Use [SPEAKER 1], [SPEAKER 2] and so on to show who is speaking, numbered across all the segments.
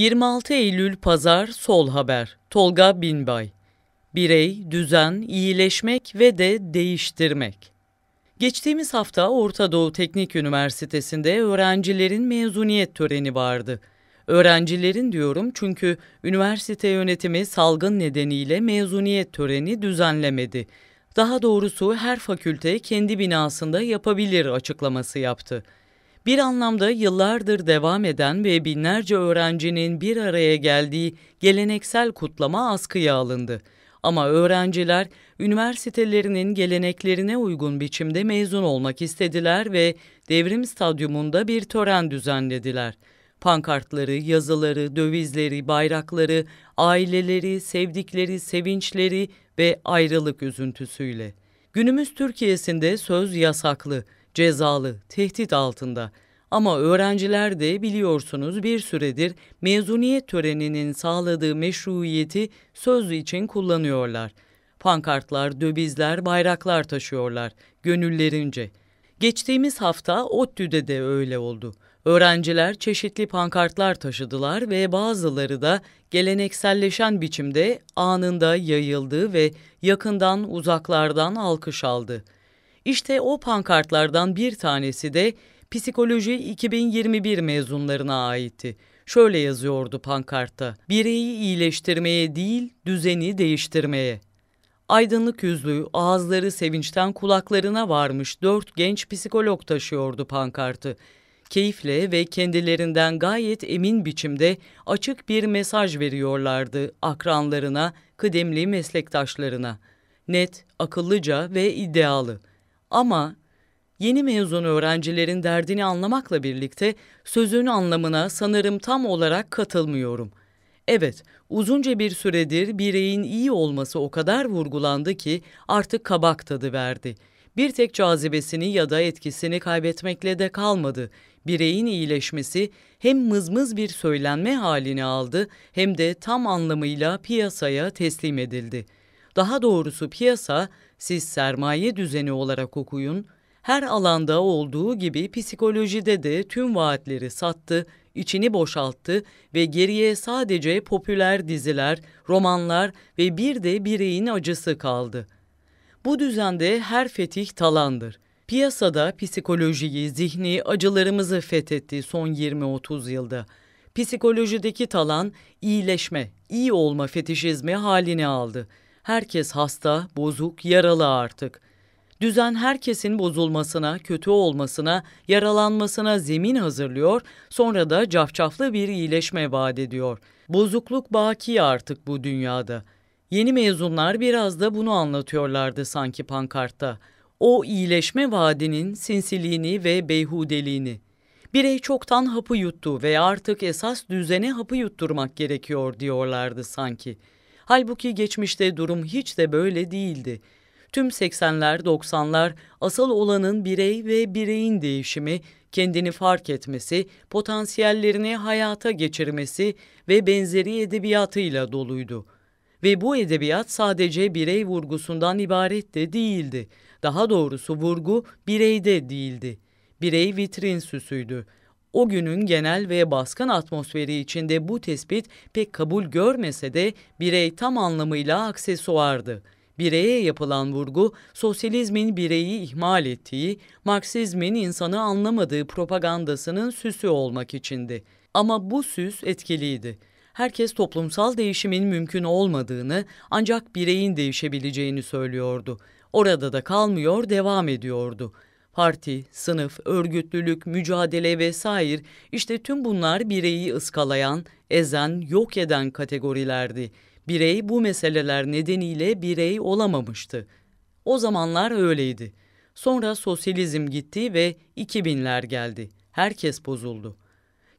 [SPEAKER 1] 26 Eylül Pazar Sol Haber Tolga Binbay Birey, düzen, iyileşmek ve de değiştirmek. Geçtiğimiz hafta Orta Doğu Teknik Üniversitesi'nde öğrencilerin mezuniyet töreni vardı. Öğrencilerin diyorum çünkü üniversite yönetimi salgın nedeniyle mezuniyet töreni düzenlemedi. Daha doğrusu her fakülte kendi binasında yapabilir açıklaması yaptı. Bir anlamda yıllardır devam eden ve binlerce öğrencinin bir araya geldiği geleneksel kutlama askıya alındı. Ama öğrenciler üniversitelerinin geleneklerine uygun biçimde mezun olmak istediler ve devrim stadyumunda bir tören düzenlediler. Pankartları, yazıları, dövizleri, bayrakları, aileleri, sevdikleri, sevinçleri ve ayrılık üzüntüsüyle. Günümüz Türkiye'sinde söz yasaklı cezalı, tehdit altında. Ama öğrenciler de biliyorsunuz bir süredir mezuniyet töreninin sağladığı meşruiyeti söz için kullanıyorlar. Pankartlar, dövizler, bayraklar taşıyorlar gönüllerince. Geçtiğimiz hafta ODTÜ'de de öyle oldu. Öğrenciler çeşitli pankartlar taşıdılar ve bazıları da gelenekselleşen biçimde anında yayıldı ve yakından uzaklardan alkış aldı.'' İşte o pankartlardan bir tanesi de Psikoloji 2021 mezunlarına aitti. Şöyle yazıyordu pankartta. Bireyi iyileştirmeye değil, düzeni değiştirmeye. Aydınlık yüzlü, ağızları sevinçten kulaklarına varmış dört genç psikolog taşıyordu pankartı. Keyifle ve kendilerinden gayet emin biçimde açık bir mesaj veriyorlardı akranlarına, kıdemli meslektaşlarına. Net, akıllıca ve idealı. Ama yeni mezun öğrencilerin derdini anlamakla birlikte sözün anlamına sanırım tam olarak katılmıyorum. Evet, uzunca bir süredir bireyin iyi olması o kadar vurgulandı ki artık kabak tadı verdi. Bir tek cazibesini ya da etkisini kaybetmekle de kalmadı. Bireyin iyileşmesi hem mızmız bir söylenme halini aldı hem de tam anlamıyla piyasaya teslim edildi. Daha doğrusu piyasa siz sermaye düzeni olarak okuyun, her alanda olduğu gibi psikolojide de tüm vaatleri sattı, içini boşalttı ve geriye sadece popüler diziler, romanlar ve bir de bireyin acısı kaldı. Bu düzende her fetih talandır. Piyasada psikolojiyi, zihni, acılarımızı fethetti son 20-30 yılda. Psikolojideki talan iyileşme, iyi olma fetişizmi halini aldı.'' Herkes hasta, bozuk, yaralı artık. Düzen herkesin bozulmasına, kötü olmasına, yaralanmasına zemin hazırlıyor, sonra da cafcaflı bir iyileşme vaat ediyor. Bozukluk baki artık bu dünyada. Yeni mezunlar biraz da bunu anlatıyorlardı sanki pankartta. O iyileşme vaadinin sinsiliğini ve beyhudeliğini. Birey çoktan hapı yuttu ve artık esas düzene hapı yutturmak gerekiyor diyorlardı sanki.'' Halbuki geçmişte durum hiç de böyle değildi. Tüm 80'ler, 90'lar asıl olanın birey ve bireyin değişimi, kendini fark etmesi, potansiyellerini hayata geçirmesi ve benzeri edebiyatıyla doluydu. Ve bu edebiyat sadece birey vurgusundan ibaret de değildi. Daha doğrusu vurgu bireyde değildi. Birey vitrin süsüydü. O günün genel ve baskın atmosferi içinde bu tespit pek kabul görmese de birey tam anlamıyla aksesuardı. Bireye yapılan vurgu, sosyalizmin bireyi ihmal ettiği, Marksizmin insanı anlamadığı propagandasının süsü olmak içindi. Ama bu süs etkiliydi. Herkes toplumsal değişimin mümkün olmadığını, ancak bireyin değişebileceğini söylüyordu. Orada da kalmıyor, devam ediyordu.'' Parti, sınıf, örgütlülük, mücadele vesaire işte tüm bunlar bireyi ıskalayan, ezen, yok eden kategorilerdi. Birey bu meseleler nedeniyle birey olamamıştı. O zamanlar öyleydi. Sonra sosyalizm gitti ve 2000'ler geldi. Herkes bozuldu.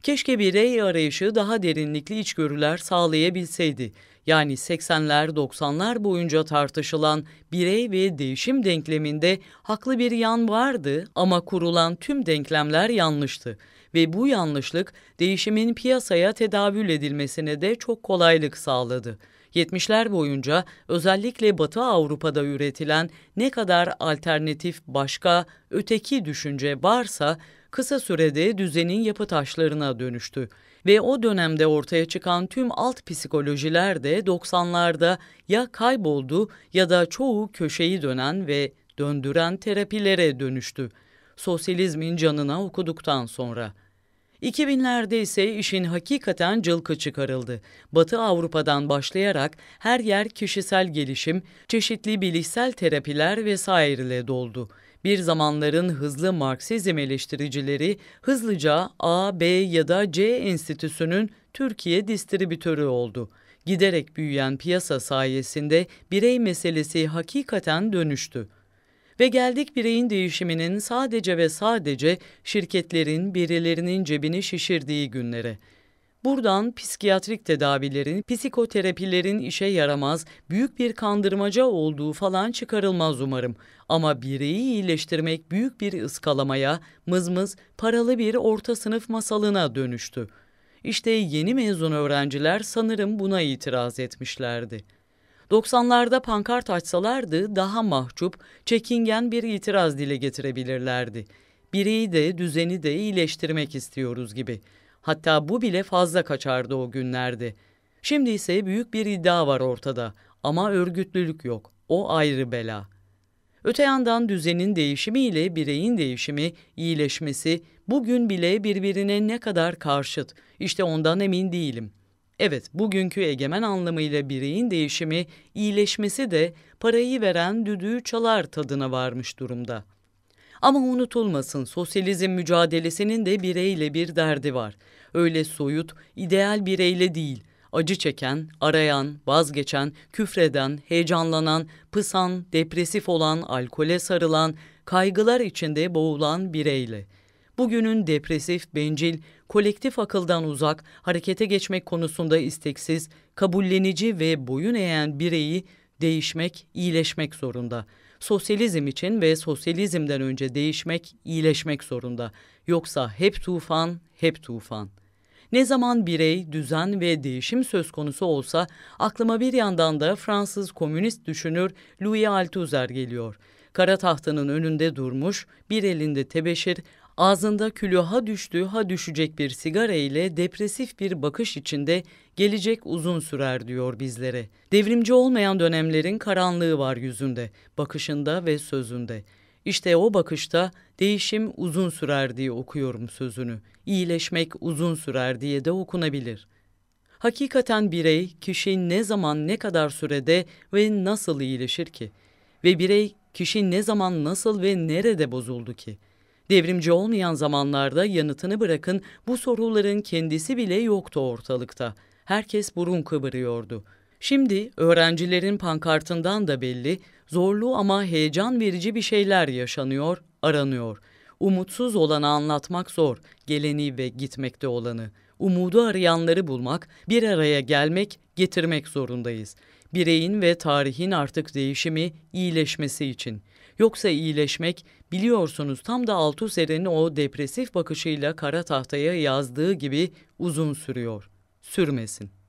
[SPEAKER 1] Keşke birey arayışı daha derinlikli içgörüler sağlayabilseydi. Yani 80'ler 90'lar boyunca tartışılan birey ve değişim denkleminde haklı bir yan vardı ama kurulan tüm denklemler yanlıştı ve bu yanlışlık değişimin piyasaya tedavül edilmesine de çok kolaylık sağladı. 70'ler boyunca özellikle Batı Avrupa'da üretilen ne kadar alternatif, başka, öteki düşünce varsa kısa sürede düzenin yapı taşlarına dönüştü ve o dönemde ortaya çıkan tüm alt psikolojiler de 90'larda ya kayboldu ya da çoğu köşeyi dönen ve döndüren terapilere dönüştü. Sosyalizmin canına okuduktan sonra. 2000'lerde ise işin hakikaten cılkı çıkarıldı. Batı Avrupa'dan başlayarak her yer kişisel gelişim, çeşitli bilişsel terapiler vesaireyle doldu. Bir zamanların hızlı Marksizm eleştiricileri hızlıca A, B ya da C enstitüsünün Türkiye distribütörü oldu. Giderek büyüyen piyasa sayesinde birey meselesi hakikaten dönüştü. Ve geldik bireyin değişiminin sadece ve sadece şirketlerin birilerinin cebini şişirdiği günlere. Buradan psikiyatrik tedavilerin, psikoterapilerin işe yaramaz, büyük bir kandırmaca olduğu falan çıkarılmaz umarım. Ama bireyi iyileştirmek büyük bir ıskalamaya, mızmız, paralı bir orta sınıf masalına dönüştü. İşte yeni mezun öğrenciler sanırım buna itiraz etmişlerdi. 90'larda pankart açsalardı daha mahcup, çekingen bir itiraz dile getirebilirlerdi. Bireyi de düzeni de iyileştirmek istiyoruz gibi.'' Hatta bu bile fazla kaçardı o günlerde. Şimdi ise büyük bir iddia var ortada ama örgütlülük yok. O ayrı bela. Öte yandan düzenin değişimi ile bireyin değişimi, iyileşmesi bugün bile birbirine ne kadar karşıt. İşte ondan emin değilim. Evet, bugünkü egemen anlamıyla bireyin değişimi, iyileşmesi de parayı veren düdüğü çalar tadına varmış durumda.'' Ama unutulmasın sosyalizm mücadelesinin de bireyle bir derdi var. Öyle soyut, ideal bireyle değil, acı çeken, arayan, vazgeçen, küfreden, heyecanlanan, pısan, depresif olan, alkole sarılan, kaygılar içinde boğulan bireyle. Bugünün depresif, bencil, kolektif akıldan uzak, harekete geçmek konusunda isteksiz, kabullenici ve boyun eğen bireyi değişmek, iyileşmek zorunda.'' sosyalizm için ve sosyalizmden önce değişmek, iyileşmek zorunda. Yoksa hep tufan, hep tufan. Ne zaman birey, düzen ve değişim söz konusu olsa aklıma bir yandan da Fransız komünist düşünür Louis Althusser geliyor. Kara tahtanın önünde durmuş, bir elinde tebeşir, Ağzında külü ha düştü ha düşecek bir sigara ile depresif bir bakış içinde gelecek uzun sürer diyor bizlere. Devrimci olmayan dönemlerin karanlığı var yüzünde, bakışında ve sözünde. İşte o bakışta değişim uzun sürer diye okuyorum sözünü. İyileşmek uzun sürer diye de okunabilir. Hakikaten birey, kişi ne zaman ne kadar sürede ve nasıl iyileşir ki? Ve birey, kişi ne zaman nasıl ve nerede bozuldu ki?'' Devrimci olmayan zamanlarda yanıtını bırakın bu soruların kendisi bile yoktu ortalıkta. Herkes burun kıvırıyordu. Şimdi öğrencilerin pankartından da belli, zorlu ama heyecan verici bir şeyler yaşanıyor, aranıyor. Umutsuz olanı anlatmak zor, geleni ve gitmekte olanı. Umudu arayanları bulmak, bir araya gelmek, getirmek zorundayız. Bireyin ve tarihin artık değişimi, iyileşmesi için.'' Yoksa iyileşmek biliyorsunuz tam da Althusser'in o depresif bakışıyla kara tahtaya yazdığı gibi uzun sürüyor. Sürmesin.